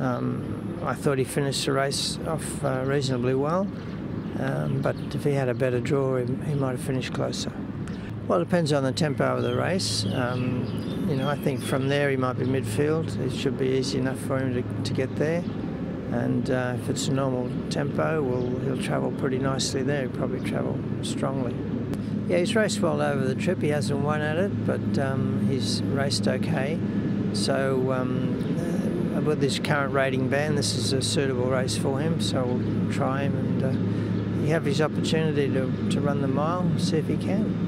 Um, I thought he finished the race off uh, reasonably well, um, but if he had a better draw, he, he, might have finished closer. Well, it depends on the tempo of the race. Um, you know, I think from there he might be midfield. It should be easy enough for him to, to get there. And uh, if it's a normal tempo, well, he'll travel pretty nicely there. He'll probably travel strongly. Yeah, he's raced well over the trip. He hasn't won at it, but um, he's raced okay. So um, with this current rating ban, this is a suitable race for him, so we'll try him and uh, he have his opportunity to, to run the mile, see if he can.